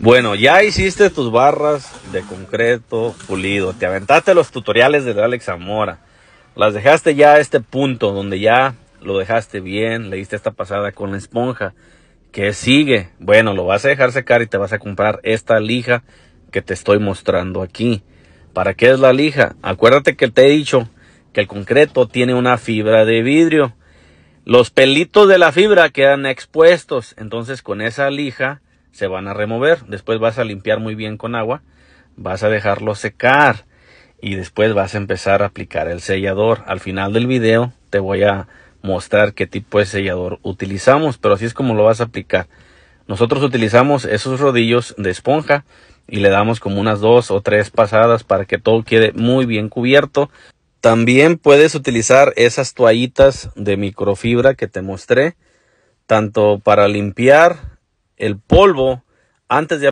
Bueno, ya hiciste tus barras de concreto pulido, te aventaste los tutoriales de Alex Zamora, las dejaste ya a este punto donde ya lo dejaste bien, le diste esta pasada con la esponja. ¿Qué sigue? Bueno, lo vas a dejar secar y te vas a comprar esta lija que te estoy mostrando aquí. ¿Para qué es la lija? Acuérdate que te he dicho que el concreto tiene una fibra de vidrio. Los pelitos de la fibra quedan expuestos, entonces con esa lija se van a remover. Después vas a limpiar muy bien con agua, vas a dejarlo secar y después vas a empezar a aplicar el sellador. Al final del video te voy a mostrar qué tipo de sellador utilizamos, pero así es como lo vas a aplicar. Nosotros utilizamos esos rodillos de esponja y le damos como unas dos o tres pasadas para que todo quede muy bien cubierto. También puedes utilizar esas toallitas de microfibra que te mostré, tanto para limpiar el polvo antes de